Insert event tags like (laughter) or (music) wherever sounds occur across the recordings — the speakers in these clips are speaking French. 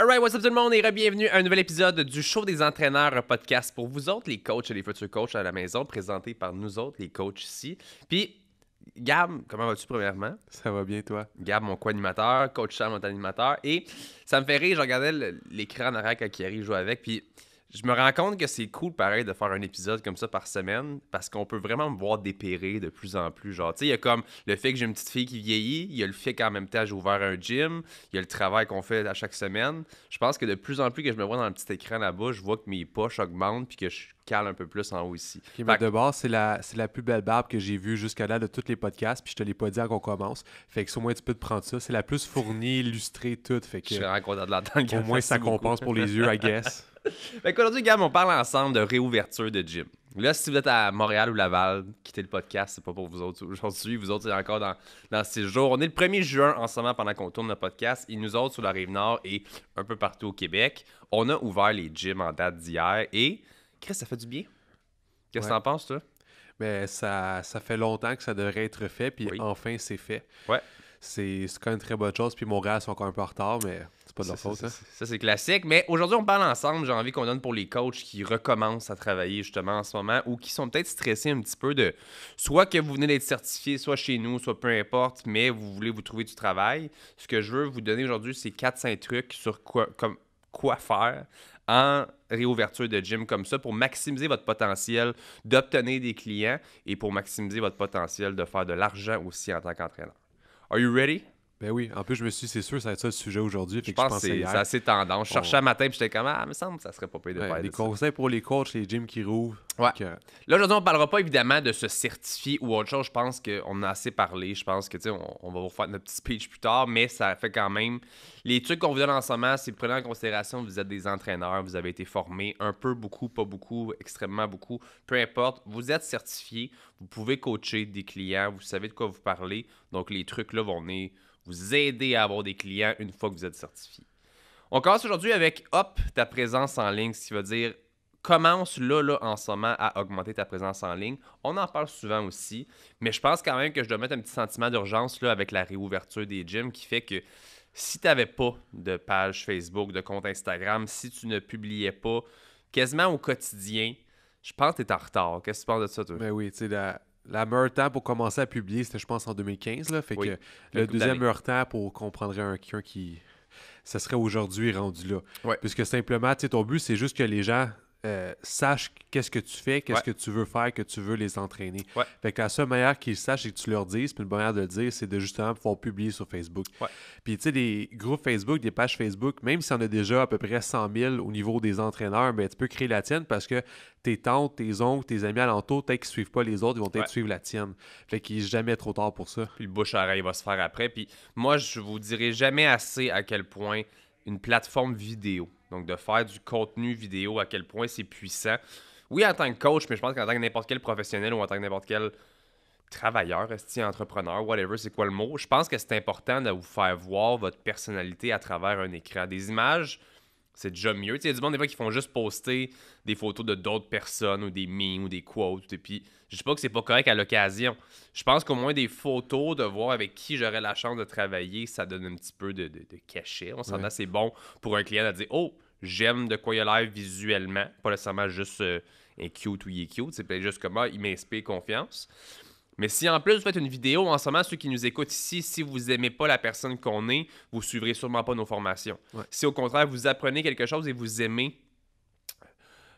Alright, what's up tout le monde et bienvenue à un nouvel épisode du show des entraîneurs podcast pour vous autres les coachs et les futurs coachs à la maison présenté par nous autres les coachs ici. Puis Gab, comment vas-tu premièrement Ça va bien toi Gab, mon co-animateur, coach Charles, mon animateur et ça me fait rire, je regardais l'écran en arrière quand Harry joue avec puis je me rends compte que c'est cool, pareil, de faire un épisode comme ça par semaine, parce qu'on peut vraiment me voir dépérer de plus en plus. Genre, tu sais, il y a comme le fait que j'ai une petite fille qui vieillit, il y a le fait qu'en même temps, j'ai ouvert un gym, il y a le travail qu'on fait à chaque semaine. Je pense que de plus en plus que je me vois dans le petit écran là-bas, je vois que mes poches augmentent, puis que je cale un peu plus en haut ici. mais de base, c'est la, la plus belle barbe que j'ai vue jusqu'à là de tous les podcasts, puis je te l'ai pas dit qu'on commence. Fait que au moins, tu peux te prendre ça. C'est la plus fournie, illustrée, toute. Fait que, je suis vraiment content de l'entendre. Au moins, ça compense pour les yeux, I guess. (laughs) Aujourd'hui, (laughs) qu'aujourd'hui, Gab, on parle ensemble de réouverture de gym. Là, si vous êtes à Montréal ou Laval, quittez le podcast, c'est pas pour vous autres aujourd'hui. Vous autres, c'est encore dans, dans six jours. On est le 1er juin en ce moment pendant qu'on tourne le podcast. Et nous autres, sur la Rive-Nord et un peu partout au Québec, on a ouvert les gyms en date d'hier. Et, Chris, ça fait du bien. Qu'est-ce que t'en penses, toi? Mais ben, ça, ça fait longtemps que ça devrait être fait, puis enfin, c'est fait. Ouais. C'est quand même une très bonne chose. Puis Montréal sont encore un peu en retard, mais pas de faute. Hein. Ça, c'est classique. Mais aujourd'hui, on parle ensemble. J'ai envie qu'on donne pour les coachs qui recommencent à travailler justement en ce moment ou qui sont peut-être stressés un petit peu de soit que vous venez d'être certifié, soit chez nous, soit peu importe, mais vous voulez vous trouver du travail. Ce que je veux vous donner aujourd'hui, c'est 4-5 trucs sur quoi, comme, quoi faire en réouverture de gym comme ça pour maximiser votre potentiel d'obtenir des clients et pour maximiser votre potentiel de faire de l'argent aussi en tant qu'entraîneur. Are you ready? Ben oui, en plus, je me suis dit, c'est sûr, ça va être ça le sujet aujourd'hui. Je, pense que c'est assez tendance. Je cherchais un matin, puis j'étais comme, ah, me semble que ça serait pas payé de faire Des conseils pour les coachs, les gyms qui rouvent. Ouais. Là, aujourd'hui, on parlera pas évidemment de se certifier ou autre chose. Je pense qu'on a assez parlé. Je pense que, tu on, va vous faire notre petit speech plus tard, mais ça fait quand même. Les trucs qu'on vous donne en ce moment, c'est prenez en considération, vous êtes des entraîneurs, vous avez été formés un peu, beaucoup, pas beaucoup, extrêmement beaucoup, peu importe. Vous êtes certifié, vous pouvez coacher des clients, vous savez de quoi vous parlez. Donc, les trucs là vont venir vous aider à avoir des clients une fois que vous êtes certifié. On commence aujourd'hui avec Hop, ta présence en ligne, ce qui veut dire commence là, là, en ce moment, à augmenter ta présence en ligne. On en parle souvent aussi, mais je pense quand même que je dois mettre un petit sentiment d'urgence là avec la réouverture des gyms qui fait que si tu n'avais pas de page Facebook, de compte Instagram, si tu ne publiais pas quasiment au quotidien, je pense que tu es en retard. Qu'est-ce que tu penses de ça, toi? Ben oui, tu la la meilleure pour commencer à publier, c'était, je pense, en 2015. Là, fait que le deuxième meurtant pour comprendre un, qui. Ce serait aujourd'hui rendu là. Puisque simplement, ton but, c'est juste que les gens euh, sache qu'est-ce que tu fais, qu'est-ce que tu veux faire, que tu veux les entraîner. Fait que la seule manière qu'ils sachent et que tu leur dises, puis une manière de le dire, c'est de justement pouvoir publier sur Facebook. Puis tu sais, les groupes Facebook, des pages Facebook, même si on a déjà à peu près 100 000 au niveau des entraîneurs, mais ben, tu peux créer la tienne parce que tes tantes, tes oncles, tes amis alentours, peut-être qu'ils suivent pas les autres, ils vont peut-être suivre la tienne. Fait qu'il n'est jamais trop tard pour ça. Puis le bouche oreille va se faire après. Puis moi, je vous dirai jamais assez à quel point une plateforme vidéo donc, de faire du contenu vidéo, à quel point c'est puissant. Oui, en tant que coach, mais je pense qu'en tant que n'importe quel professionnel ou en tant que n'importe quel travailleur, entrepreneur, whatever, c'est quoi le mot, je pense que c'est important de vous faire voir votre personnalité à travers un écran. Des images, c'est déjà mieux. Il y a du monde des fois qui font juste poster des photos de d'autres personnes ou des memes ou des quotes. Et puis, je dis pas que c'est pas correct à l'occasion. Je pense qu'au moins des photos, de voir avec qui j'aurais la chance de travailler, ça donne un petit peu de, de, cachet. On s'en a c'est bon pour un client à dire Oh, j'aime de quoi il a l'air visuellement. Pas nécessairement juste euh, un cute ou il est cute. C'est peut-être juste comment ah, il m'inspire confiance. Mais si en plus vous faites une vidéo, en ce moment, ceux qui nous écoutent ici, si vous aimez pas la personne qu'on est, vous suivrez sûrement pas nos formations. Si au contraire, vous apprenez quelque chose et vous aimez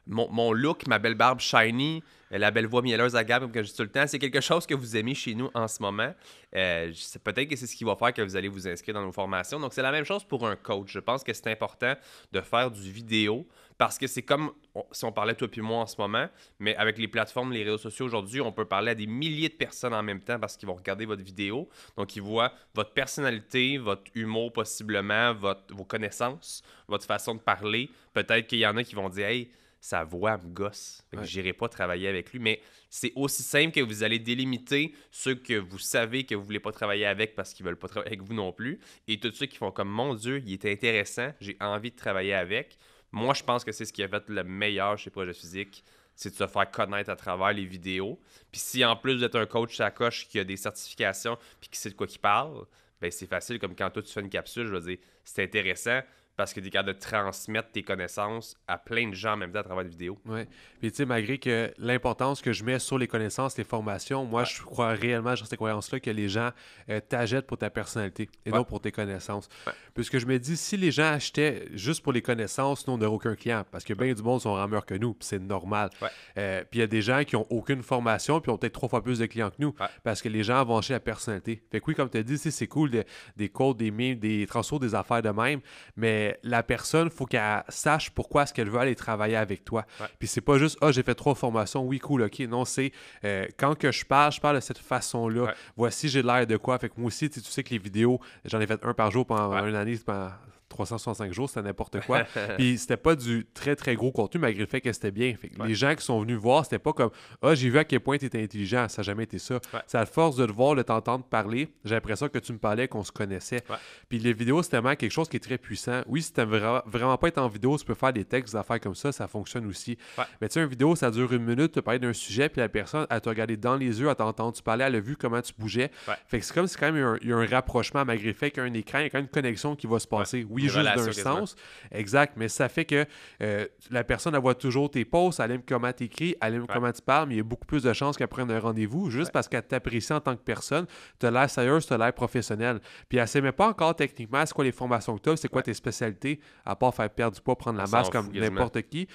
mon, mon look, ma belle barbe shiny, euh, la belle voix mielleuse à Gab, comme que je dis tout le temps, c'est quelque chose que vous aimez chez nous en ce moment. Euh, peut-être que c'est ce qui va faire que vous allez vous inscrire dans nos formations. Donc, c'est la même chose pour un coach. Je pense que c'est important de faire du vidéo parce que c'est comme si on parlait toi et moi en ce moment, mais avec les plateformes, les réseaux sociaux aujourd'hui, on peut parler à des milliers de personnes en même temps parce qu'ils vont regarder votre vidéo. Donc, ils voient votre personnalité, votre humour possiblement, votre, vos connaissances, votre façon de parler. Peut-être qu'il y en a qui vont dire Hey, sa voix me gosse. Je J'irai pas travailler avec lui. Mais c'est aussi simple que vous allez délimiter ceux que vous savez que vous voulez pas travailler avec parce qu'ils veulent pas travailler avec vous non plus. Et tous ceux qui font comme Mon Dieu, il est intéressant, j'ai envie de travailler avec. Moi, je pense que c'est ce qui a fait le meilleur chez Projet Physique, c'est de se faire connaître à travers les vidéos. Puis si en plus d'être un coach coche qui a des certifications puis qui sait de quoi il parle, ben c'est facile comme quand toi tu fais une capsule, je veux dire, c'est intéressant parce que tu es capable de transmettre tes connaissances à plein de gens même à travers des vidéos. Oui. Puis, tu sais, malgré que l'importance que je mets sur les connaissances, les formations, moi, je crois réellement, j'ai cette croyance-là, que les gens euh, t'achètent pour ta personnalité et non pour tes connaissances. Parce Puisque je me dis, si les gens achetaient juste pour les connaissances, nous, on n'aurait aucun client parce que bien du monde sont rameurs que nous, c'est normal. Euh, puis, il y a des gens qui n'ont aucune formation, puis ont peut-être trois fois plus de clients que nous parce que les gens vont acheter la personnalité. Fait que oui, comme tu as dit, c'est cool des codes, des mimes, des transferts des affaires de même, mais la personne, faut qu'elle sache pourquoi est-ce qu'elle veut aller travailler avec toi. Puis c'est pas juste, oh, j'ai fait trois formations, oui, cool, ok. Non, c'est euh, quand que je parle, je parle de cette façon-là. Voici, j'ai l'air de quoi. Fait que moi aussi, tu sais que les vidéos, j'en ai fait un par jour pendant une année, pendant 365 jours, c'était n'importe quoi. (laughs) Puis c'était pas du très, très gros contenu, malgré le fait que c'était bien. Les gens qui sont venus voir, c'était pas comme Ah, oh, j'ai vu à quel point tu étais intelligent. Ça n'a jamais été ça. C'est à force de te voir, de t'entendre parler. J'ai l'impression que tu me parlais, qu'on se connaissait. Puis les vidéos, c'était vraiment quelque chose qui est très puissant. Oui, si tu vraiment pas être en vidéo, tu peux faire des textes, des affaires comme ça, ça fonctionne aussi. Mais tu sais, une vidéo, ça dure une minute, tu parler d'un sujet, puis la personne, elle te regarder dans les yeux, elle t'entend, tu parlais, elle a vu comment tu bougeais. Fait que c'est comme si quand même il y, a un, rapprochement, malgré le fait qu'il un écran, il y a quand même une connexion qui va se passer juste d'un sens. Exact, mais ça fait que euh, la personne, elle voit toujours tes posts, elle aime comment tu écris, elle aime comment tu parles, mais il y a beaucoup plus de chances qu'elle prenne un rendez-vous juste parce qu'elle t'apprécie en tant que personne, te l'air sérieuse, tu l'air professionnel. Puis elle ne sait pas encore techniquement c'est quoi les formations que tu as, c'est quoi tes spécialités, à part faire perdre du poids, prendre la masse comme n'importe qui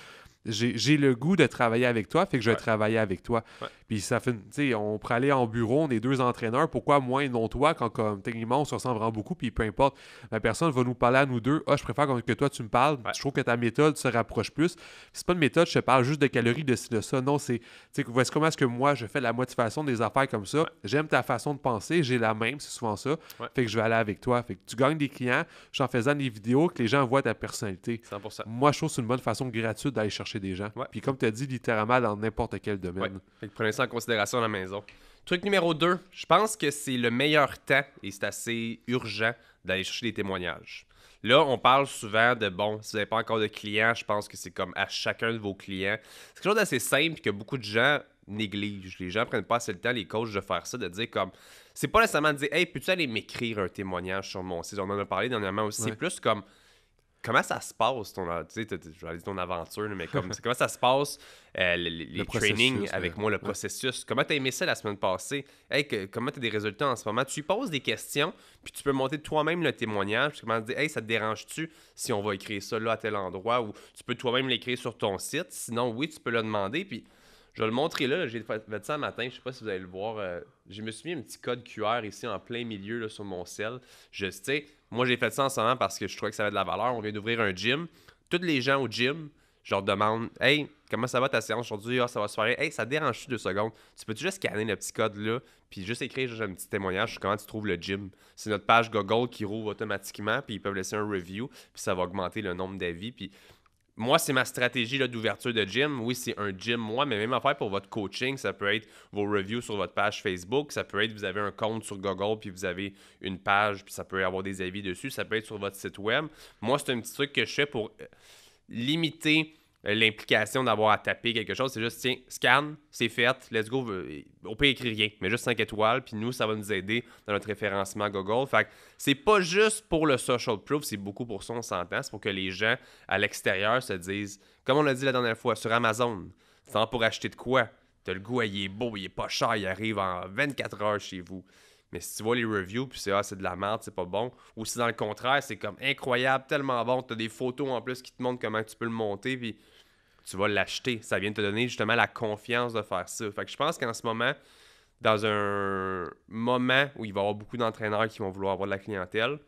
j'ai le goût de travailler avec toi, fait que je vais travailler avec toi. Puis ça fait, tu sais, on pourrait aller en bureau, on est deux entraîneurs, pourquoi moi et non toi quand, comme techniquement, on se ressemble vraiment beaucoup, puis peu importe, la personne va nous parler à nous deux. Ah, je préfère que toi tu me parles, je trouve que ta méthode se rapproche plus. C'est pas une méthode, je te parle juste de calories, de ci, de ça. Non, c'est, tu sais, comment est-ce que moi je fais la motivation des affaires comme ça. J'aime ta façon de penser, j'ai la même, c'est souvent ça. Fait que je vais aller avec toi. Fait que tu gagnes des clients, en faisant des vidéos, que les gens voient ta personnalité. 100%. Moi, je trouve c'est une bonne façon gratuite d'aller chercher des gens. Puis comme tu as dit, littéralement dans n'importe quel domaine. prenez ça en considération à la maison. Truc numéro 2, je pense que c'est le meilleur temps et c'est assez urgent d'aller chercher des témoignages. Là, on parle souvent de bon, si vous n'avez pas encore de clients, je pense que c'est comme à chacun de vos clients. C'est quelque chose d'assez simple que beaucoup de gens négligent. Les gens prennent pas assez le temps, les coachs, de faire ça, de dire comme c'est pas nécessairement de dire Hey, peux-tu aller m'écrire un témoignage sur mon site On en a parlé dernièrement aussi. C'est Plus comme comment ça se passe ton, ton aventure, mais comme, comment ça se passe euh, les, trainings avec euh, moi, le processus? Comment tu as aimé ça la semaine passée? Hey, comment tu as des résultats en ce moment? Tu poses des questions, puis tu peux monter toi-même le témoignage. Tu dire, hey, ça te dérange-tu si on va écrire ça là à tel endroit? Ou tu peux toi-même l'écrire sur ton site. Sinon, oui, tu peux le demander. Puis je vais le montrer là. J'ai fait ça un matin. Je sais pas si vous allez le voir. Euh, je me suis mis un petit code QR ici en plein milieu là, sur mon sel. Je sais moi, j'ai fait ça en ce moment parce que je trouvais que ça avait de la valeur. On vient d'ouvrir un gym. Toutes les gens au gym, je leur demande Hey, comment ça va ta séance aujourd'hui ah, ça va se faire. Hey, ça dérange-tu deux secondes Tu peux-tu juste scanner le petit code-là, puis juste écrire juste un petit témoignage sur comment tu trouves le gym C'est notre page Google qui rouvre automatiquement, puis ils peuvent laisser un review, puis ça va augmenter le nombre d'avis. Puis moi, c'est ma stratégie d'ouverture de gym. Oui, c'est un gym, moi, mais même affaire pour votre coaching. Ça peut être vos reviews sur votre page Facebook. Ça peut être vous avez un compte sur Google, puis vous avez une page, puis ça peut avoir des avis dessus. Ça peut être sur votre site web. Moi, c'est un petit truc que je fais pour euh, limiter l'implication d'avoir à taper quelque chose. C'est juste, tiens, scan, c'est fait, let's go. Au euh, peut écrire rien, mais juste 5 étoiles. Puis nous, ça va nous aider dans notre référencement Google. Fait que c'est pas juste pour le social proof, c'est beaucoup pour son on s'entend. C'est pour que les gens à l'extérieur se disent, comme on l'a dit la dernière fois, sur Amazon, c'est pour acheter de quoi? T'as le goût, il est beau, il est pas cher, il arrive en 24 heures chez vous. Mais si tu vois les reviews, puis c'est ah, c'est de la merde, c'est pas bon. Ou si dans le contraire, c'est comme incroyable, tellement bon, t'as des photos en plus qui te montrent comment tu peux le monter, puis tu vas l'acheter. Ça vient te donner justement la confiance de faire ça. Fait que je pense qu'en ce moment, dans un moment où il va y avoir beaucoup d'entraîneurs qui vont vouloir avoir de la clientèle,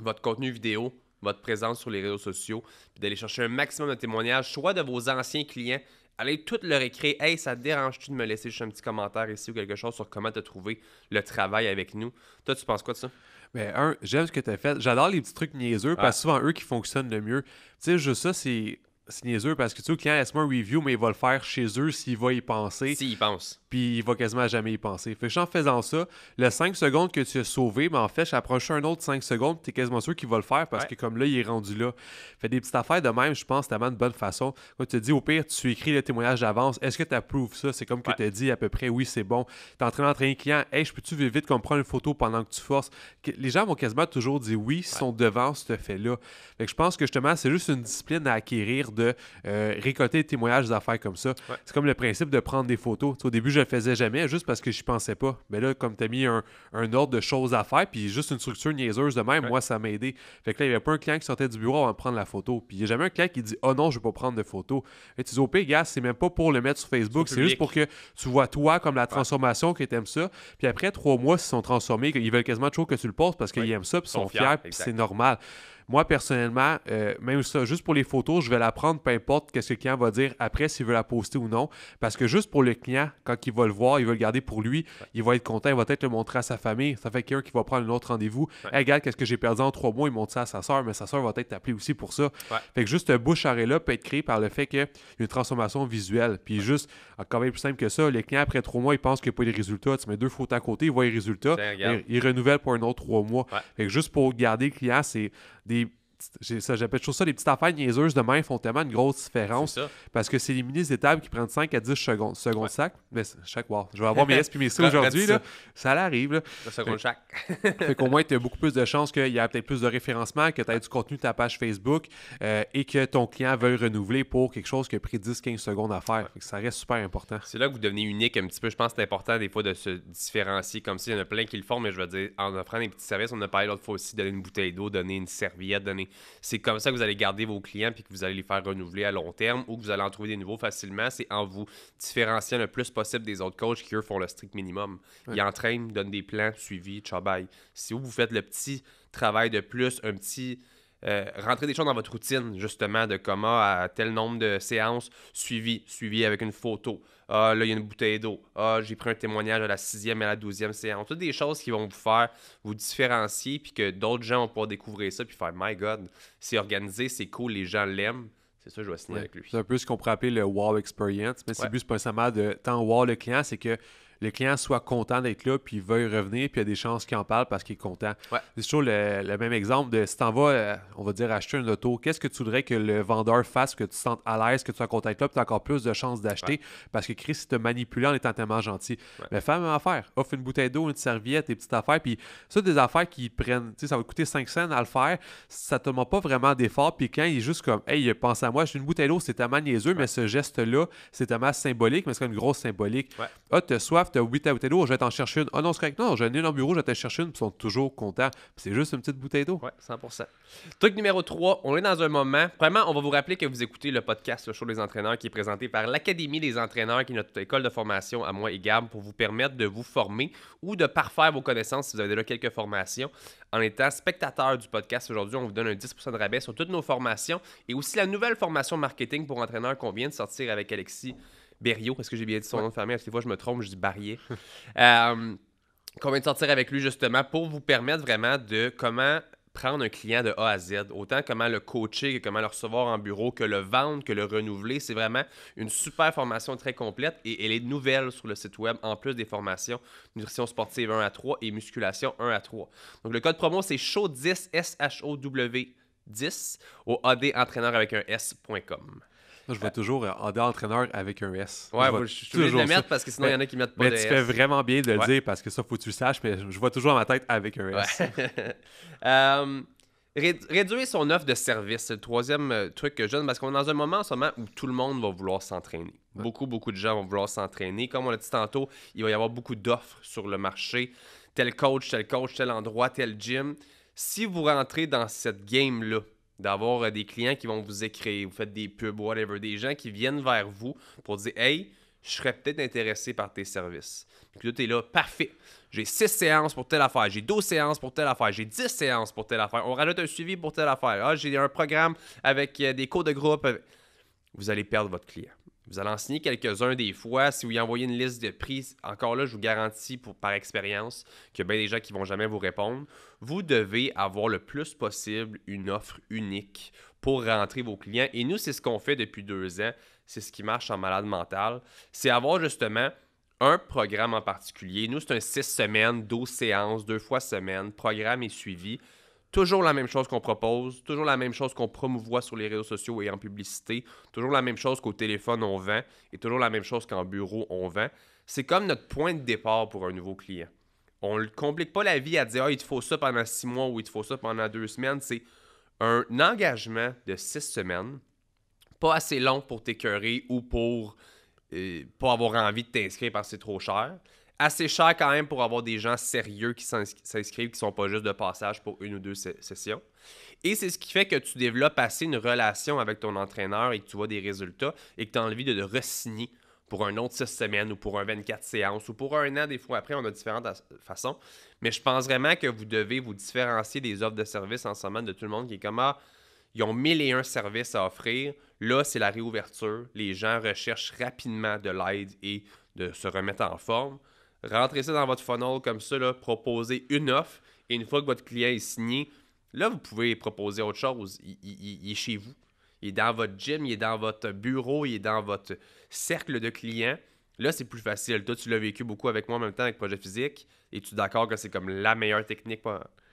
votre contenu vidéo, votre présence sur les réseaux sociaux, puis d'aller chercher un maximum de témoignages, soit de vos anciens clients, allez tout leur écrire Hey, ça te dérange-tu de me laisser juste un petit commentaire ici ou quelque chose sur comment te trouver le travail avec nous Toi, tu penses quoi de ça ben un, j'aime ce que tu as fait. J'adore les petits trucs niaiseux parce que ah. souvent eux qui fonctionnent le mieux. Tu sais, juste ça, c'est c'est niaiseux parce que tu sais, le client, laisse-moi un review, mais il va le faire chez eux s'il va y penser. S'il pense. Puis il va quasiment jamais y penser. Fait que en faisant ça, le 5 secondes que tu as sauvé, mais ben, en fait, j'approche un autre 5 secondes, tu es quasiment sûr qu'il va le faire parce que comme là, il est rendu là. Fait des petites affaires de même, je pense, tellement de bonne façon. Quand tu te dis, au pire, tu écris le témoignage d'avance, est-ce que tu approuves ça? C'est comme que tu te dit à peu près, oui, c'est bon. Tu en train d'entraîner un client, hey, je peux-tu vite comme prendre une photo pendant que tu forces? Les gens vont quasiment toujours dire oui, ils sont devant ce fait-là. Fait que je pense que justement, c'est juste une discipline à acquérir de euh, récolter des témoignages d'affaires comme ça. C'est comme le principe de prendre des photos. au début, je ne le faisais jamais juste parce que je pensais pas. Mais là, comme tu as mis un, ordre de choses à faire, puis juste une structure niaiseuse de même, moi, ça m'a aidé. Fait que là, il n'y avait pas un client qui sortait du bureau avant de prendre la photo. Puis il n'y a jamais un client qui dit Oh non, je ne veux pas prendre de photo. Et tu dis OP, gars, c'est même pas pour le mettre sur Facebook, c'est juste pour que tu vois toi comme la transformation que tu aimes ça. Puis après trois mois, ils se sont transformés, ils veulent quasiment toujours que tu le postes parce qu'ils aiment ça, puis ils sont, fiers, c'est normal. Moi, personnellement, euh, même ça, juste pour les photos, je vais la prendre, peu importe qu'est-ce que le client va dire après, s'il veut la poster ou non. Parce que juste pour le client, quand il va le voir, il va le garder pour lui, il va être content, il va peut-être le montrer à sa famille. Ça fait qu'un qui va prendre un autre rendez-vous. regarde, qu'est-ce que j'ai perdu en trois mois, il montre ça à sa soeur, mais sa soeur va peut-être t'appeler aussi pour ça. Fait que juste un bouche à là peut être créé par le fait qu'il y a une transformation visuelle. Puis juste, ah, quand même plus simple que ça, le client, après trois mois, il pense qu'il n'y a pas de résultats. Tu mets deux photos à côté, il voit les résultats, il, il, renouvelle pour un autre trois mois. Fait que juste pour garder le client, c'est des J'appelle ça, ça les petites affaires niaiseuses de main font tellement une grosse différence. Parce que c'est les ministres des tables qui prennent 5 à 10 secondes, secondes sac. Mais chaque fois je vais avoir mes (laughs) S et mes C aujourd'hui. Ça, ça l'arrive. secondes (laughs) chaque. fait qu'au moins, tu as beaucoup plus de chances qu'il y a peut-être plus de référencement, que tu aies du contenu de ta page Facebook euh, et que ton client veuille renouveler pour quelque chose qui a pris 10-15 secondes à faire. ça reste super important. C'est là que vous devenez unique un petit peu. Je pense que c'est important des fois de se différencier comme s'il y en a plein qui le font, mais je veux dire, en offrant des petits services, on a pas l'autre fois aussi, donner une bouteille d'eau, donner une serviette, donner c'est comme ça que vous allez garder vos clients puis que vous allez les faire renouveler à long terme ou que vous allez en trouver des nouveaux facilement. C'est en vous différenciant le plus possible des autres coachs qui, eux, font le strict minimum. Ils entraînent, donnent des plans, suivi, tchabaye. Si vous, vous faites le petit travail de plus, un petit euh, rentrer des choses dans votre routine, justement, de comment à tel nombre de séances suivies, suivies avec une photo. Ah, là, il y a une bouteille d'eau. Ah, j'ai pris un témoignage à la sixième et à la douzième séance. Toutes des choses qui vont vous faire vous différencier, puis que d'autres gens vont pouvoir découvrir ça, puis faire My God, c'est organisé, c'est cool, les gens l'aiment. C'est ça, je vais signer avec lui. C'est un peu ce qu'on pourrait appeler le wow experience, mais c'est plus pas seulement de tant wow le client, c'est que le client soit content d'être là, puis veuille revenir, puis il y a des chances qu'il en parle parce qu'il est content. C'est toujours le, même exemple de si t'en vas, euh, on va dire, acheter une auto, qu'est-ce que tu voudrais que le vendeur fasse, que tu te sentes à l'aise, que tu sois content là, puis tu as encore plus de chances d'acheter parce que Chris il te manipule en étant tellement gentil. Mais fais la même affaire. Offre une bouteille d'eau, une serviette, des petites affaires, puis ça, des affaires qui prennent, tu sais, ça va coûter 5 cents à le faire, ça te demande pas vraiment d'effort, puis quand il est juste comme, hey, pense à moi, j'ai une bouteille d'eau, c'est tellement niaiseux, mais ce geste-là, c'est tellement symbolique, mais c'est une grosse symbolique. Ah, te soif, as 8 bouteille d'eau, je vais t'en chercher une. Ah oh non, c'est correct. Non, j'ai ai dans bureau, je t'en chercher une, ils sont toujours contents. c'est juste une petite bouteille d'eau. Oui, 100%. Truc numéro 3, on est dans un moment. vraiment on va vous rappeler que vous écoutez le podcast Le Show des entraîneurs qui est présenté par l'Académie des entraîneurs, qui est notre école de formation à moi et Gab, pour vous permettre de vous former ou de parfaire vos connaissances si vous avez déjà quelques formations. En étant spectateur du podcast aujourd'hui, on vous donne un 10% de rabais sur toutes nos formations et aussi la nouvelle formation marketing pour entraîneurs qu'on vient de sortir avec Alexis. Berriot, parce que j'ai bien dit son nom de famille? Parce fois, je me trompe, je dis Barrier. (laughs) Euh, qu'on vient de sortir avec lui justement pour vous permettre vraiment de comment prendre un client de A à Z. Autant comment le coacher comment le recevoir en bureau, que le vendre, que le renouveler. C'est vraiment une super formation très complète et elle est nouvelle sur le site web en plus des formations nutrition sportive 1 à 3 et musculation 1 à 3. Donc le code promo c'est SHOW10 S H O W 10 au adentraîneur avec un s.com je vois toujours euh, de entraîneur avec un S. Ouais, je, suis de le mettre parce que sinon, il y en a qui mettent pas de S. tu fais vraiment bien de le dire parce que ça, faut que tu le saches, mais je vois toujours à ma tête avec un S. (laughs) Euh, réduire son offre de service, c'est le troisième euh, truc que je donne parce qu'on est dans un moment en où tout le monde va vouloir s'entraîner. Beaucoup, beaucoup de gens vont vouloir s'entraîner. Comme on l'a dit tantôt, il va y avoir beaucoup d'offres sur le marché. Tel coach, tel coach, tel endroit, tel gym. Si vous rentrez dans cette game-là, d'avoir euh, des clients qui vont vous écrire, vous faites des pubs, whatever, des gens qui viennent vers vous pour dire Hey, je serais peut-être intéressé par tes services. Puis là, tu là, parfait. J'ai six séances pour telle affaire, j'ai deux séances pour telle affaire, j'ai 10 séances pour telle affaire, on rajoute un suivi pour telle affaire, ah, j'ai un programme avec euh, des cours de groupe. Vous allez perdre votre client. Vous allez en signer quelques-uns des fois. Si vous y envoyez une liste de prix, encore là, je vous garantis par expérience que y bien des gens qui ne vont jamais vous répondre. Vous devez avoir le plus possible une offre unique pour rentrer vos clients. Et nous, c'est ce qu'on fait depuis deux ans. C'est ce qui marche en malade mental. C'est avoir justement un programme en particulier. Nous, c'est un six semaines, 12 séances, deux fois semaine, programme et suivi toujours la même chose qu'on propose, toujours la même chose qu'on promouvoit sur les réseaux sociaux et en publicité, toujours la même chose qu'au téléphone on vend et toujours la même chose qu'en bureau on vend. C'est comme notre point de départ pour un nouveau client. On ne complique pas la vie à dire ah, il te faut ça pendant six mois ou il te faut ça pendant deux semaines. C'est un engagement de six semaines, pas assez long pour t'écœurer ou pour ne euh, pas avoir envie de t'inscrire parce que c'est trop cher assez cher quand même pour avoir des gens sérieux qui s'inscrivent, qui sont pas juste de passage pour une ou deux sessions. Et c'est ce qui fait que tu développes assez une relation avec ton entraîneur et que tu vois des résultats et que tu as envie de te re pour un autre 6 semaines ou pour un 24 séances ou pour un an, des fois après, on a différentes façons. Mais je pense vraiment que vous devez vous différencier des offres de services en ce de tout le monde qui est comme ah, ils ont un services à offrir. Là, c'est la réouverture. Les gens recherchent rapidement de l'aide et de se remettre en forme rentrez ça dans votre funnel comme ça, proposer une offre et une fois que votre client est signé, là, vous pouvez proposer autre chose. Il, est chez vous. Il est dans votre gym, il est dans votre bureau, il est dans votre cercle de clients. Là, c'est plus facile. Toi, tu l'as vécu beaucoup avec moi en même temps avec Projet Physique. Et tu es d'accord que c'est comme la meilleure technique,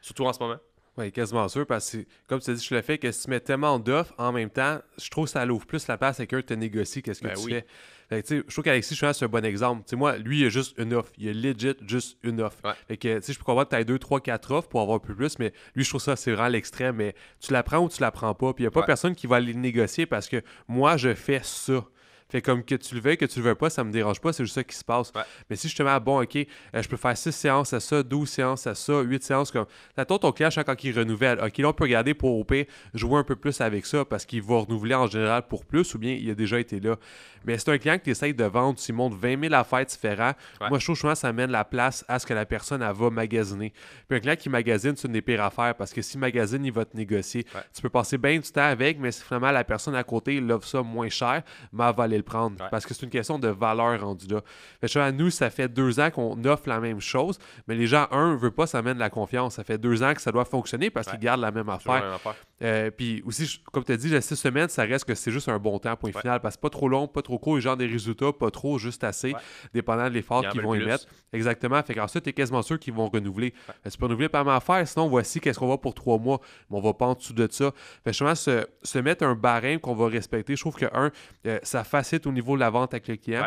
surtout en ce moment? Oui, quasiment sûr, parce que comme tu as dit, je le fais que si tu mets tellement d'offres en même temps, je trouve que ça l'ouvre plus la place à que tu te négocier qu'est-ce que ben tu fais je trouve qu'Alexis je c'est un bon exemple. moi, lui, il a juste une offre. Il a legit juste une offre. et Fait que, je peux comprendre que tu as 2, 3, 4 offres pour avoir un peu plus, mais lui, je trouve ça, c'est vraiment l'extrême. Mais tu la prends ou tu la prends pas. Puis il n'y a pas personne qui va aller négocier parce que moi, je fais ça. Fait comme que tu le veux, que tu le veux pas, ça me dérange pas, c'est juste ça qui se passe. Mais si justement ah, bon, ok, euh, je peux faire 6 séances à ça, 12 séances à ça, 8 séances comme. T'attends ton client hein, quand il renouvelle. Ok, là, on peut regarder pour OP, jouer un peu plus avec ça parce qu'il va renouveler en général pour plus ou bien il a déjà été là. Mais c'est un client qui essaye de vendre, tu montes 20 000 affaires différentes. Moi, je trouve souvent ça amène la place à ce que la personne va magasiner. Puis un client qui magasine, c'est une des pires affaires parce que s'il magasine, il va te négocier. Tu peux passer bien du temps avec, mais si finalement la personne à côté il love ça moins cher, mais elle prendre. Parce que c'est une question de valeur rendue là. Fait que, à nous, ça fait deux ans qu'on offre la même chose, mais les gens, un, veut pas, ça mène la confiance. Ça fait deux ans que ça doit fonctionner parce qu'ils gardent La même affaire. Euh, puis aussi, comme tu as dit, les six semaines, ça reste que c'est juste un bon temps, point final, parce que pas trop long, pas trop court, et genre des résultats, pas trop, juste assez, dépendant de l'effort qu'ils vont y mettre. Exactement. Fait qu'ensuite, tu es quasiment sûr qu'ils vont renouveler. Ouais. C'est pas renouveler par ma affaire, sinon voici qu'est-ce qu'on va pour trois mois, mais on va pas en dessous de ça. Fait justement, se, se mettre un barème qu'on va respecter, je trouve que, un, euh, ça facilite au niveau de la vente avec le client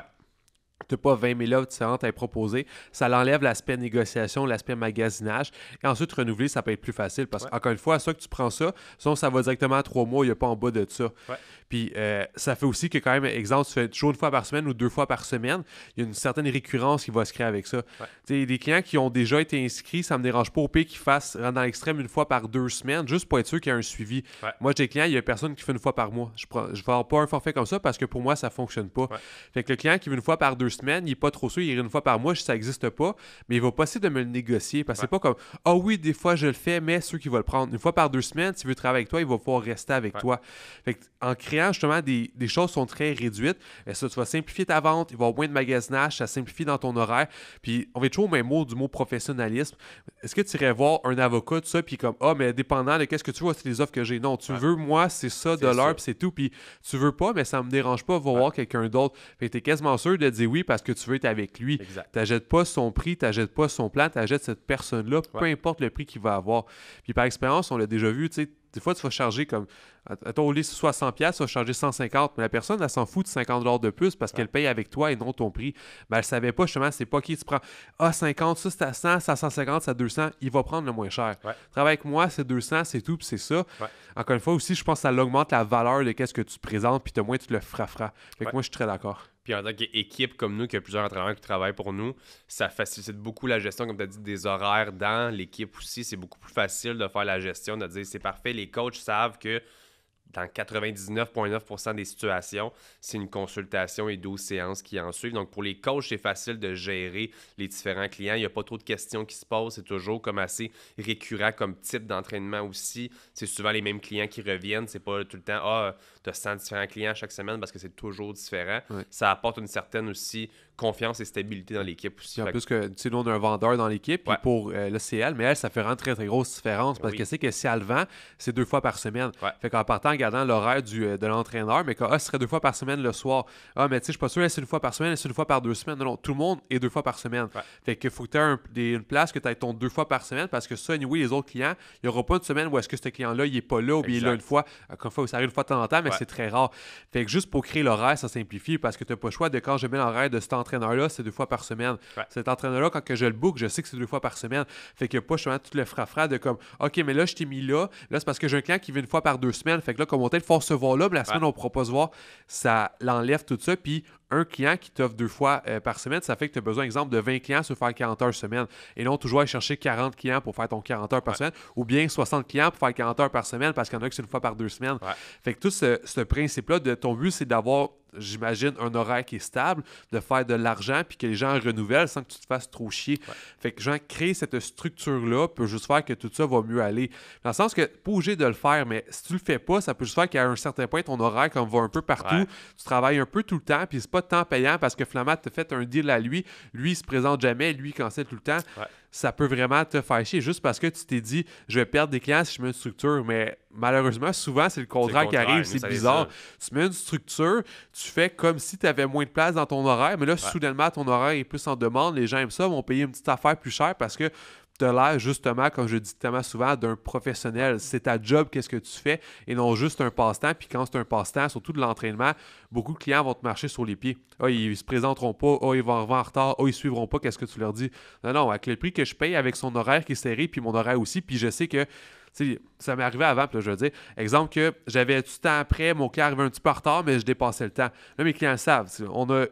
tu n'as pas 20 000 offres différentes à proposer. Ça l'enlève l'aspect négociation, l'aspect magasinage. Et ensuite, renouveler, ça peut être plus facile parce qu'encore une fois, ça que tu prends ça, sinon ça va directement à trois mois, il n'y a pas en bas de ça. Puis euh, ça fait aussi que, quand même, exemple, tu fais toujours une fois par semaine ou deux fois par semaine, il y a une certaine récurrence qui va se créer avec ça. sais, des clients qui ont déjà été inscrits, ça ne me dérange pas au pire qu'ils fassent dans l'extrême une fois par deux semaines, juste pour être sûr qu'il y a un suivi. Moi, j'ai des clients, il n'y a personne qui fait une fois par mois. Je ne je vais pas un forfait comme ça parce que pour moi, ça ne fonctionne pas. Fait que le client qui veut une fois par deux semaines, il n'est pas trop sûr, il irait une fois par mois, ça n'existe pas, mais il va pas de me le négocier parce que c'est pas comme Ah oui, des fois je le fais, mais ceux qui vont le prendre. Une fois par deux semaines, s'il veut travailler avec toi, il va pouvoir rester avec toi. en créant justement des, des, choses sont très réduites, et eh, ça, tu vas simplifier ta vente, il va avoir moins de magasinage, ça simplifie dans ton horaire. Puis on va toujours au même mot du mot professionnalisme. Est-ce que tu irais voir un avocat, tout ça, puis comme Ah, mais dépendant de qu'est-ce que tu vois, c'est les offres que j'ai. Non, tu veux, moi, c'est ça de l'heure, puis c'est tout. Puis tu veux pas, mais ça me dérange pas, va voir quelqu'un d'autre. tu es quasiment sûr de dire oui parce que tu veux être avec lui. Tu n'achètes pas son prix, tu n'achètes pas son plan, tu achètes cette personne-là, peu importe le prix qu'il va avoir. Puis par expérience, on l'a déjà vu, tu sais, des fois, tu vas charger comme. À ton lit, 60$, tu vas charger 150$, mais la personne, elle s'en fout de 50$ de plus parce qu'elle paye avec toi et non ton prix. Mais ben, elle ne savait pas justement, c'est pas qui tu prends. Ah, 50, ça c'est à 100, ça à 150, ça à 200, il va prendre le moins cher. Travaille avec moi, c'est 200, c'est tout, puis c'est ça. Encore une fois aussi, je pense que ça augmente la valeur de ce que tu présentes, puis au moins tu le feras. Fait que moi, je suis très d'accord. Puis en tant qu'équipe comme nous, qui a plusieurs entraîneurs qui travaillent pour nous, ça facilite beaucoup la gestion, comme tu as dit, des horaires dans l'équipe aussi. C'est beaucoup plus facile de faire la gestion, de dire c'est parfait, les coachs savent que dans 99,9% des situations, c'est une consultation et 12 séances qui en suivent. Donc, pour les coachs, c'est facile de gérer les différents clients. Il n'y a pas trop de questions qui se posent. C'est toujours comme assez récurrent comme type d'entraînement aussi. C'est souvent les mêmes clients qui reviennent. C'est pas tout le temps, ah, tu as 100 différents clients chaque semaine parce que c'est toujours différent. Ça apporte une certaine aussi confiance et stabilité dans l'équipe aussi. En plus que, tu nous, on a un vendeur dans l'équipe, pour euh, le CL, mais elle, ça fait vraiment très, très grosse différence parce que c'est que si elle vend, c'est deux fois par semaine. Fait qu'en partant, en gardant l'horaire du, euh, de l'entraîneur, mais que ah, ce serait deux fois par semaine le soir. Ah, mais tu sais, je suis pas sûr, c'est une fois par semaine, c'est une fois par deux semaines. Non, non, tout le monde est deux fois par semaine. Fait que faut que tu aies une place que tu aies ton deux fois par semaine parce que ça, oui, les autres clients, il n'y aura pas une semaine où est-ce que ce client-là, il n'est pas là ou il est là une fois. une ça arrive une fois de temps en temps, mais c'est très rare. Fait que juste pour créer l'horaire, ça simplifie parce que tu n'as pas le choix de quand je mets l'horaire de temps entraîneur-là, c'est deux fois par semaine. Cet entraîneur-là, quand que je le book, je sais que c'est deux fois par semaine. Fait qu'il n'y a pas justement tout le frafra de comme, OK, mais là, je t'ai mis là. Là, c'est parce que j'ai un client qui vient une fois par deux semaines. Fait que là, comme on t'aide, il faut se voir là. Mais la semaine, on propose voir, ça l'enlève tout ça. Puis un client qui t'offre deux fois euh, par semaine, ça fait que tu as besoin, exemple, de 20 clients sur faire 40 heures par semaine. Et non toujours aller chercher 40 clients pour faire ton 40 heures par semaine ou bien 60 clients pour faire 40 heures par semaine parce qu'il y en a que c'est une fois par deux semaines. Fait que tout ce, ce principe-là de ton but, c'est d'avoir j'imagine, un horaire qui est stable, de faire de l'argent, puis que les gens renouvellent sans que tu te fasses trop chier. Fait que, genre, créer cette structure-là peut juste faire que tout ça va mieux aller. Dans le sens que, pas obligé de le faire, mais si tu le fais pas, ça peut juste faire qu'à un certain point, ton horaire, comme va un peu partout, tu travailles un peu tout le temps, puis c'est pas tant payant parce que Flamat te fait un deal à lui, lui, il se présente jamais, lui, il cancelle tout le temps ça peut vraiment te fâcher juste parce que tu t'es dit, je vais perdre des clients si je mets une structure. Mais malheureusement, souvent, c'est le contraire qui arrive. C'est bizarre. Tu mets une structure, tu fais comme si tu avais moins de place dans ton horaire, mais là, soudainement, ton horaire est plus en demande. Les gens aiment ça, vont payer une petite affaire plus chère parce que de l'air justement, comme je dis tellement souvent, d'un professionnel. C'est ta job, qu'est-ce que tu fais, et non juste un passe-temps. Puis quand c'est un passe-temps, surtout de l'entraînement, beaucoup de clients vont te marcher sur les pieds. oh, ils se présenteront pas, oh, ils vont arriver en retard, oh, ils suivront pas, qu'est-ce que tu leur dis? Non, non, avec le prix que je paye, avec son horaire qui est serré, puis mon horaire aussi, puis je sais que si ça m'est arrivé avant, puis je veux dire, exemple que j'avais du temps après, mon client arrivait un petit peu en retard, mais je dépassais le temps. Là, mes clients savent. On a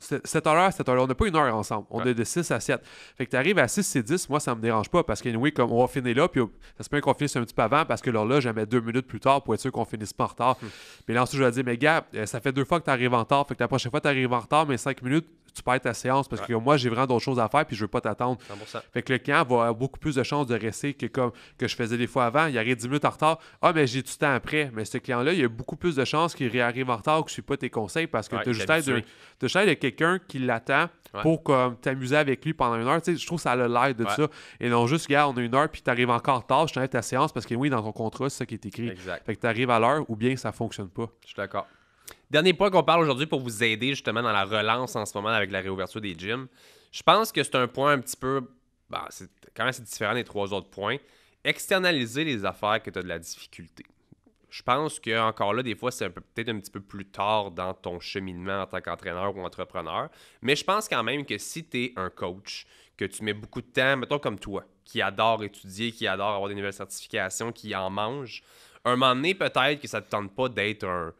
7 heure, 7 h On n'a pas une heure ensemble. On est de 6 à 7. Fait que tu arrives à 6, c'est 10. Moi, ça me dérange pas parce qu'anyway, comme on va finir là, puis ça se peut qu'on finisse un petit peu avant parce que là j'aimais deux minutes plus tard pour être sûr qu'on finisse pas en retard. Hmm. Mais là, ensuite, je vais dire, mais gars, euh, ça fait deux fois que tu arrives en retard. Fait que la prochaine fois, tu arrives en retard, mais cinq minutes, tu perds ta séance parce que moi, j'ai vraiment d'autres choses à faire puis je veux pas t'attendre. Fait que le client va avoir beaucoup plus de chances de rester que comme que je faisais des fois avant. Il arrive 10 minutes en retard. Ah, mais j'ai du temps après. Mais ce client-là, il y a beaucoup plus de chances qu'il réarrive en retard ou que je suis pas tes conseils parce que tu as juste de, quelqu'un qui l'attend pour t'amuser avec lui pendant une heure. je trouve ça a l'air de ça. Et non juste, regarde, on a une heure puis tu arrives encore tard, je t'enlève ta séance parce que oui, dans ton contrat, c'est ça qui est écrit. Fait que tu arrives à l'heure ou bien ça fonctionne pas. Je suis d'accord. Dernier point qu'on parle aujourd'hui pour vous aider justement dans la relance en ce moment avec la réouverture des gyms. Je pense que c'est un point un petit peu. Ben, c'est quand même c'est différent des trois autres points. Externaliser les affaires que tu as de la difficulté. Je pense que encore là, des fois, c'est peut-être un petit peu plus tard dans ton cheminement en tant qu'entraîneur ou entrepreneur. Mais je pense quand même que si tu es un coach, que tu mets beaucoup de temps, mettons comme toi, qui adore étudier, qui adore avoir des nouvelles certifications, qui en mange, un moment donné, peut-être que ça ne te tente pas d'être un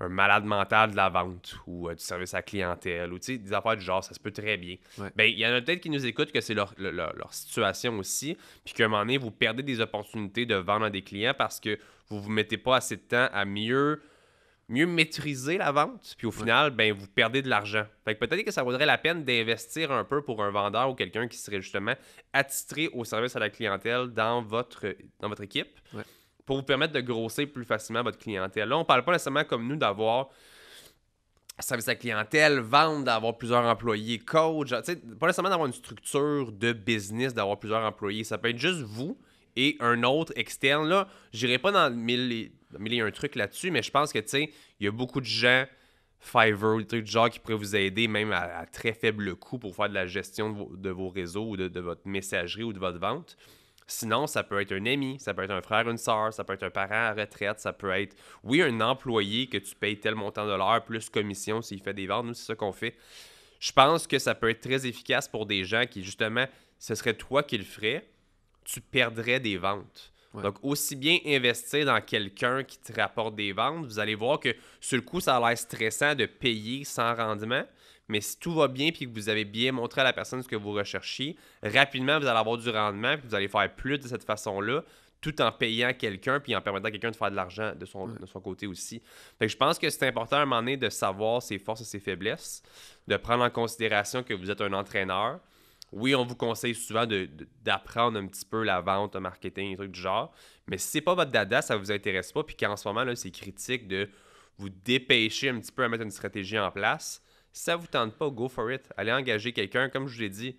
un malade mental de la vente ou euh, du service à la clientèle ou des affaires du genre, ça se peut très bien. Ben, il y en a peut-être qui nous écoutent que c'est leur, situation aussi, puis qu'à un moment donné, vous perdez des opportunités de vendre à des clients parce que vous vous mettez pas assez de temps à mieux mieux maîtriser la vente, puis au final, ben, vous perdez de l'argent. Fait que peut-être que ça vaudrait la peine d'investir un peu pour un vendeur ou quelqu'un qui serait justement attitré au service à la clientèle dans votre, dans votre équipe pour vous permettre de grossir plus facilement votre clientèle. Là, on ne parle pas nécessairement comme nous d'avoir service à clientèle, vendre, d'avoir plusieurs employés, coach, pas nécessairement d'avoir une structure de business, d'avoir plusieurs employés. Ça peut être juste vous et un autre externe. Là, n'irai pas dans mille et, un truc là-dessus, mais je pense que, tu sais, il y a beaucoup de gens, Fiverr, des trucs du genre qui pourraient vous aider même à, très faible coût pour faire de la gestion de vos, réseaux ou de votre messagerie ou de votre vente. Sinon, ça peut être un ami, ça peut être un frère, une sœur, ça peut être un parent à retraite, ça peut être, oui, un employé que tu payes tel montant de l'heure plus commission s'il fait des ventes. Nous, c'est ça qu'on fait. Je pense que ça peut être très efficace pour des gens qui, justement, ce serait toi qui le ferais, tu perdrais des ventes. Donc, aussi bien investir dans quelqu'un qui te rapporte des ventes, vous allez voir que sur le coup, ça a l'air stressant de payer sans rendement. Mais si tout va bien puis que vous avez bien montré à la personne ce que vous recherchez, rapidement, vous allez avoir du rendement puis vous allez faire plus de cette façon-là tout en payant quelqu'un puis en permettant à quelqu'un de faire de l'argent de son, de son côté aussi. Fait je pense que c'est important à un moment donné de savoir ses forces et ses faiblesses, de prendre en considération que vous êtes un entraîneur. Oui, on vous conseille souvent d'apprendre un petit peu la vente, le marketing, des trucs du genre, mais si c'est pas votre dada, ça ne vous intéresse pas, puis qu'en ce moment, là, c'est critique de vous dépêcher un petit peu à mettre une stratégie en place, si ça vous tente pas, go for it. Allez engager quelqu'un, comme je vous l'ai dit.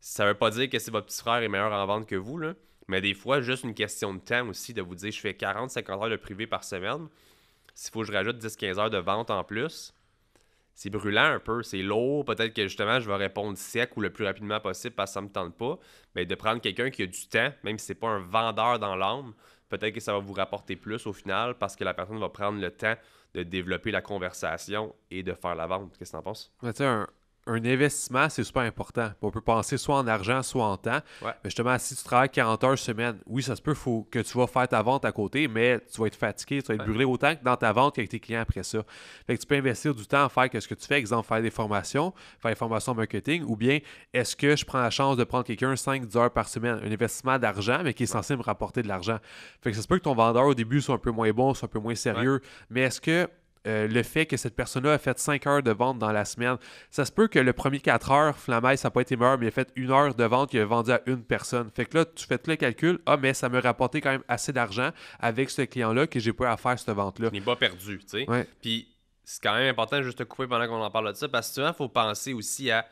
Ça veut pas dire que c'est votre petit frère est meilleur en vente que vous, là. Mais des fois, juste une question de temps aussi, de vous dire je fais 40-50 heures de privé par semaine. S'il faut que je rajoute 10-15 heures de vente en plus, c'est brûlant un peu, c'est lourd. Peut-être que justement, je vais répondre sec ou le plus rapidement possible parce que ça ne me tente pas. Mais de prendre quelqu'un qui a du temps, même si ce n'est pas un vendeur dans l'âme, peut-être que ça va vous rapporter plus au final parce que la personne va prendre le temps de développer la conversation et de faire la vente. Qu'est-ce que t'en penses? Ben, un investissement, c'est super important. On peut penser soit en argent, soit en temps. Mais justement, si tu travailles 40 heures semaine, oui, ça se peut faut que tu vas faire ta vente à côté, mais tu vas être fatigué, tu vas être brûlé autant que dans ta vente qu'avec tes clients après ça. Fait que tu peux investir du temps à faire ce que tu fais, exemple, faire des formations, faire des formations marketing, ou bien est-ce que je prends la chance de prendre quelqu'un 5-10 heures par semaine, un investissement d'argent, mais qui est censé me rapporter de l'argent. Fait que ça se peut que ton vendeur au début soit un peu moins bon, soit un peu moins sérieux, mais est-ce que euh, le fait que cette personne-là a fait 5 heures de vente dans la semaine. Ça se peut que le premier 4 heures, Flamel, ça n'a pas été meilleur, mais il a fait une heure de vente qu'il a vendu à une personne. Fait que là, tu fais tout le calcul. Ah, mais ça me rapportait quand même assez d'argent avec ce client-là que j'ai pu faire cette vente-là. Je n'ai pas perdu, tu sais. Puis c'est quand même important de juste te couper pendant qu'on en parle de ça parce que souvent, il faut penser aussi à.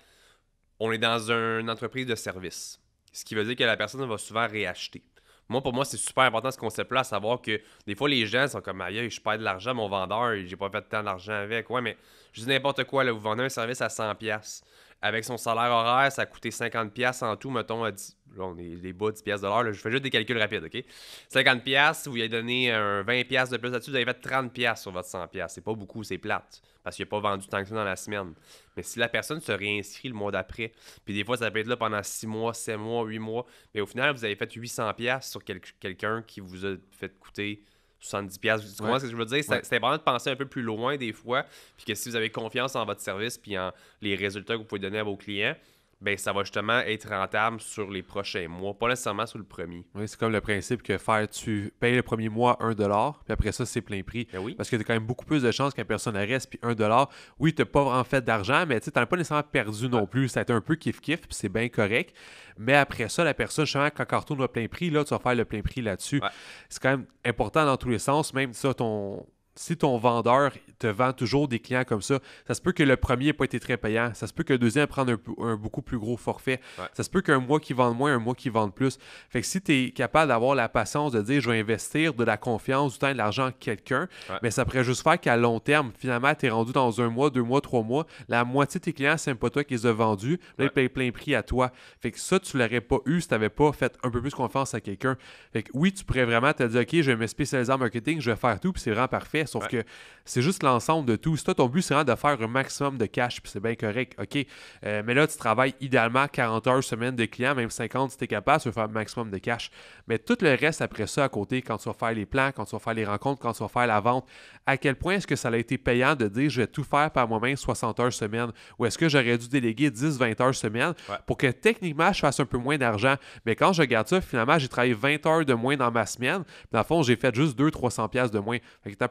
On est dans une entreprise de service. Ce qui veut dire que la personne va souvent réacheter. Moi, pour moi, c'est super important ce concept-là, à savoir que des fois, les gens sont comme, aïe, je perds de l'argent, mon vendeur, j'ai pas fait tant d'argent avec. Ouais, mais je dis n'importe quoi, là, vous vendez un service à 100$. Avec son salaire horaire, ça a coûté 50$ en tout, mettons, à on est les bas 10$ de l'heure, je fais juste des calculs rapides, OK? 50$, vous lui avez donné un 20$ de plus là-dessus, vous avez fait 30$ sur votre 100$. C'est pas beaucoup, c'est plate, parce qu'il n'a pas vendu tant que ça dans la semaine. Mais si la personne se réinscrit le mois d'après, puis des fois, ça peut être là pendant 6 mois, 7 mois, 8 mois, mais au final, vous avez fait 800$ sur quelqu'un qui vous a fait coûter 70$. Tu comprends ce que je veux dire? C'est important de penser un peu plus loin des fois. Puis que si vous avez confiance en votre service puis en les résultats que vous pouvez donner à vos clients, ben ça va justement être rentable sur les prochains mois, pas nécessairement sur le premier. Oui, c'est comme le principe que faire, tu payes le premier mois 1$, puis après ça, c'est plein prix. Ben oui. Parce que tu as quand même beaucoup plus de chances qu'une personne reste, puis 1$, oui, tu pas en fait d'argent, mais tu n'en as pas nécessairement perdu non plus. Ça a été un peu kiff-kiff, puis c'est bien correct. Mais après ça, la personne, justement, quand elle retourne plein prix, là, tu vas faire le plein prix là-dessus. C'est quand même important dans tous les sens, même ça, ton si ton vendeur te vend toujours des clients comme ça, ça se peut que le premier n'ait pas été très payant, ça se peut que le deuxième prenne un, beaucoup plus gros forfait, ça se peut qu'un mois qui vende moins, un mois qui vende plus. Fait que si tu es capable d'avoir la patience de dire je vais investir de la confiance, du temps, de l'argent à quelqu'un, mais ça pourrait juste faire qu'à long terme, finalement, tu es rendu dans un mois, deux mois, trois mois, la moitié de tes clients, c'est pas toi qui les a vendus, là, ils payent plein prix à toi. Fait que ça, tu l'aurais pas eu si tu n'avais pas fait un peu plus confiance à quelqu'un. Fait que oui, tu pourrais vraiment te dire ok, je vais me spécialiser en marketing, je vais faire tout, puis c'est vraiment parfait Sauf que c'est juste l'ensemble de tout. Si toi, ton but, c'est vraiment de faire un maximum de cash, puis c'est bien correct, OK. Euh, mais là, tu travailles idéalement 40 heures semaine de clients, même 50 si tu es capable, tu veux faire un maximum de cash. Mais tout le reste après ça à côté, quand tu vas faire les plans, quand tu vas faire les rencontres, quand tu vas faire la vente, à quel point est-ce que ça a été payant de dire je vais tout faire par moi-même 60 heures semaine ou est-ce que j'aurais dû déléguer 10-20 heures semaine pour que techniquement je fasse un peu moins d'argent. Mais quand je regarde ça, finalement, j'ai travaillé 20 heures de moins dans ma semaine. dans le fond, j'ai fait juste 200-300 pièces de moins.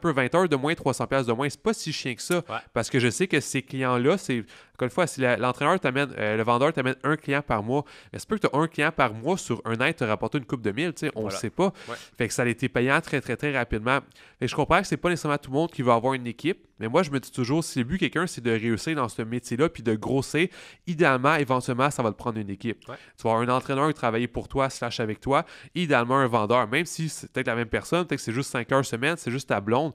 peu 20 heures de moins, 300 pièces de moins, c'est pas si chien que ça. Parce que je sais que ces clients-là, c'est encore fois, si l'entraîneur t'amène, euh, le vendeur t'amène un client par mois, ben, est-ce que tu as un client par mois sur un an, tu te rapporté une coupe de mille, on ne sait pas. Fait que ça a été payant très, très, très rapidement. Et je comprends que c'est pas nécessairement tout le monde qui va avoir une équipe, mais moi, je me dis toujours, si le but quelqu'un, c'est de réussir dans ce métier-là, puis de grosser, idéalement, éventuellement, ça va te prendre une équipe. Tu vas avoir un entraîneur travailler pour toi, slash avec toi, idéalement un vendeur, même si c'est peut-être la même personne, peut-être que c'est juste 5 heures semaine, c'est juste ta blonde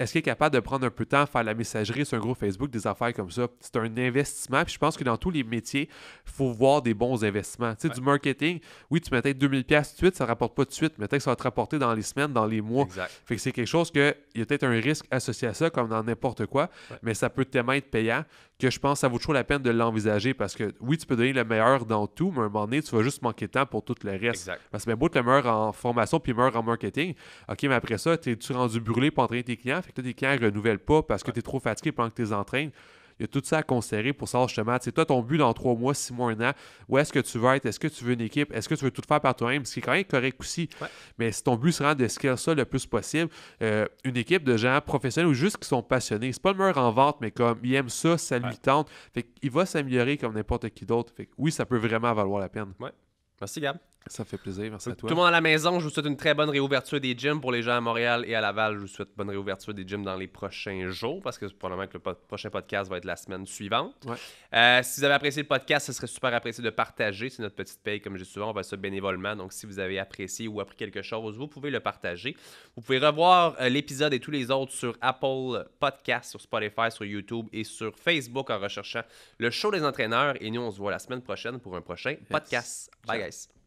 est-ce qu'il est capable de prendre un peu de temps à faire la messagerie sur un gros Facebook, des affaires comme ça? C'est un investissement. Puis je pense que dans tous les métiers, il faut voir des bons investissements. Tu sais, du marketing, oui, tu mets peut-être 2000$ tout de suite, ça ne rapporte pas tout de suite, mais peut-être que ça va te rapporter dans les semaines, dans les mois. Exact. Fait que c'est quelque chose qu'il y a peut-être un risque associé à ça, comme dans n'importe quoi, mais ça peut tellement être payant que je pense que ça vaut toujours la peine de l'envisager parce que oui, tu peux donner le meilleur dans tout, mais à un moment donné, tu vas juste manquer de temps pour tout le reste. Parce que ben, beau que le en formation puis le en marketing, OK, mais après ça, es tu rendu brûlé pour entraîner tes clients, fait que tes clients ne renouvellent pas parce que tu es trop fatigué pendant que tu les entraînes. Il y a tout ça à considérer pour savoir justement, c'est toi ton but dans trois mois, six mois, un an, où est-ce que tu veux être, est-ce que tu veux une équipe, est-ce que tu veux tout faire par toi-même, ce qui est quand même correct aussi. Mais si ton but sera de ça le plus possible, euh, une équipe de gens professionnels ou juste qui sont passionnés, c'est pas le meilleur en vente, mais comme il aime ça, ça lui tente, fait va s'améliorer comme n'importe qui d'autre. Fait oui, ça peut vraiment valoir la peine. Ouais. Merci Gab. Ça fait plaisir, merci à toi. Tout le monde à la maison, je vous souhaite une très bonne réouverture des gyms pour les gens à Montréal et à Laval. Je vous souhaite bonne réouverture des gyms dans les prochains jours parce que probablement que le prochain podcast va être la semaine suivante. Euh, si vous avez apprécié le podcast, ce serait super apprécié de partager. C'est notre petite paye, comme je dis souvent, on va ça bénévolement. Donc, si vous avez apprécié ou appris quelque chose, vous pouvez le partager. Vous pouvez revoir euh, l'épisode et tous les autres sur Apple Podcast, sur Spotify, sur YouTube et sur Facebook en recherchant le show des entraîneurs. Et nous, on se voit la semaine prochaine pour un prochain podcast. Bye, guys.